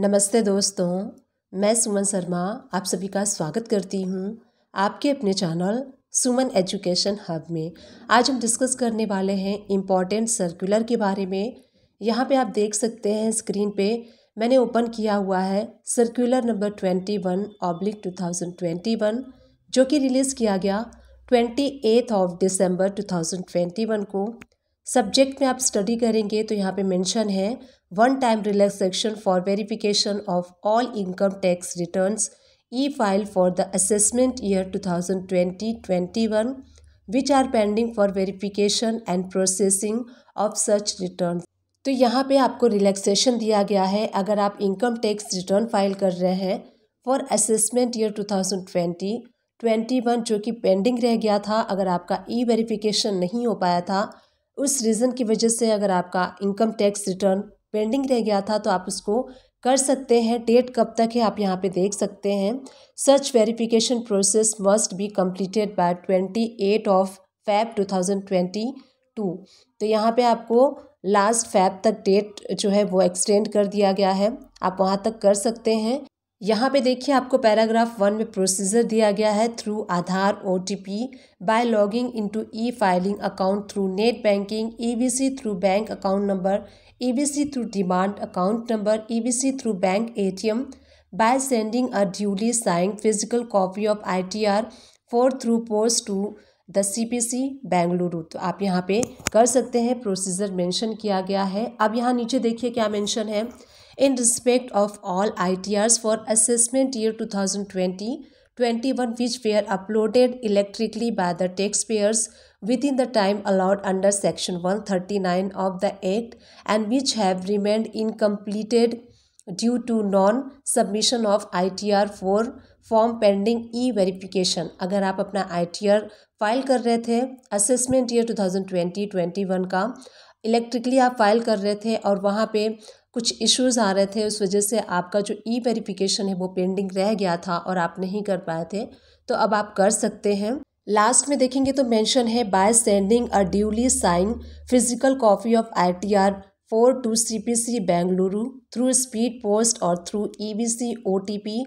नमस्ते दोस्तों मैं सुमन शर्मा आप सभी का स्वागत करती हूँ आपके अपने चैनल सुमन एजुकेशन हब में आज हम डिस्कस करने वाले हैं इम्पॉर्टेंट सर्कुलर के बारे में यहाँ पे आप देख सकते हैं स्क्रीन पे मैंने ओपन किया हुआ है circular number twenty one oblique two thousand twenty one जो कि रिलीज़ किया गया twenty eighth of December two thousand twenty one को सब्जेक्ट में आप स्टडी करेंगे तो यहाँ पे मेंशन है one time relaxation for verification of all income tax returns e file for the assessment year 2020-21 which are pending for verification and processing of such return तो यहाँ पे आपको रिलैक्सेशन दिया गया है अगर आप इनकम टैक्स रिटर्न फाइल कर रहे हैं for assessment year twenty one जो कि पेंडिंग रह गया था अगर आपका ई वेरिफिकेशन नहीं हो पाया था उस रीज़न की वजह से अगर आपका इनकम टैक्स रिटर्न पेंडिंग रह गया था तो आप उसको कर सकते हैं डेट कब तक है आप यहाँ पे देख सकते हैं such verification process must be completed by twenty eight of Feb two thousand twenty two तो यहाँ पे आपको लास्ट फैब तक डेट जो है वो एक्सटेंड कर दिया गया है आप वहाँ तक कर सकते हैं यहाँ पे देखिए आपको पैराग्राफ वन में प्रोसीजर दिया गया है through Aadhaar O T P by logging into e filing account through net banking E V C through bank account number E V C through demand account number E V C through bank A T M by sending a duly sign physical copy of I T R four through post to the C P C Bengaluru तो आप यहाँ पे कर सकते हैं procedure mention किया गया है अब यहाँ नीचे देखिए क्या मेंशन है in respect of all ITRs for assessment year 2020 21 which were uploaded electrically by the taxpayers within the time allowed under section 139 of the act and which have remained incompleted due to non submission of ITR for form pending e verification अगर आप अपना आई file कर रहे थे assessment year 2020-21 का electrically आप file कर रहे थे और वहाँ पे कुछ इश्यूज़ आ रहे थे उस वजह से आपका जो ई वेरिफिकेशन है वो पेंडिंग रह गया था और आप नहीं कर पाए थे तो अब आप कर सकते हैं लास्ट में देखेंगे तो मेंशन है by sending a duly sign physical copy of I T R four to C P C Bengaluru through speed post और through E V C O T P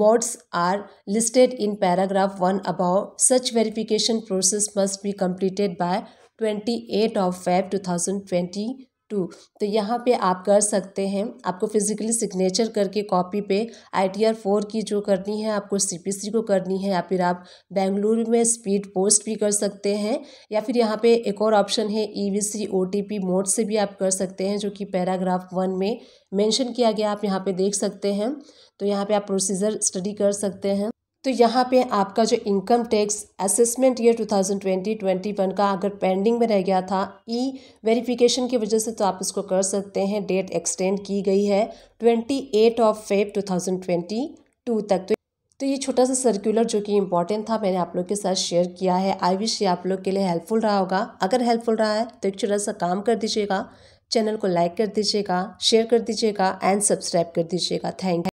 modes are listed in paragraph one above such verification process must be completed by twenty eight of Feb two thousand twenty two तो यहाँ पे आप कर सकते हैं आपको physically signature करके copy पे आई टी आर फोर की जो करनी है आपको सी पी सी को करनी है या फिर आप बेंगलुरु में स्पीड पोस्ट भी कर सकते हैं या फिर यहाँ पे एक और ऑप्शन है E V C O T P mode से भी आप कर सकते हैं जो कि पैराग्राफ वन में मेंशन किया गया आप यहाँ पे देख सकते हैं तो यहाँ पे आप प्रोसीजर स्टडी कर सकते हैं तो यहाँ पे आपका जो इनकम टैक्स असेसमेंट ईयर 2020 21 का अगर पेंडिंग में रह गया था ई वेरिफिकेशन की वजह से तो आप इसको कर सकते हैं डेट एक्सटेंड की गई है 28 ऑफ फेब 2022 तक तो तो ये छोटा सा सर्कुलर जो कि इंपॉर्टेंट था मैंने आप लोग के साथ शेयर किया है आई विश ये आप लोग के लिए हेल्पफुल रहा होगा अगर हेल्पफुल रहा है तो एक छोटा सा काम कर दीजिएगा चैनल को लाइक कर दीजिएगा शेयर कर दीजिएगा एंड सब्सक्राइब कर दीजिएगा थैंक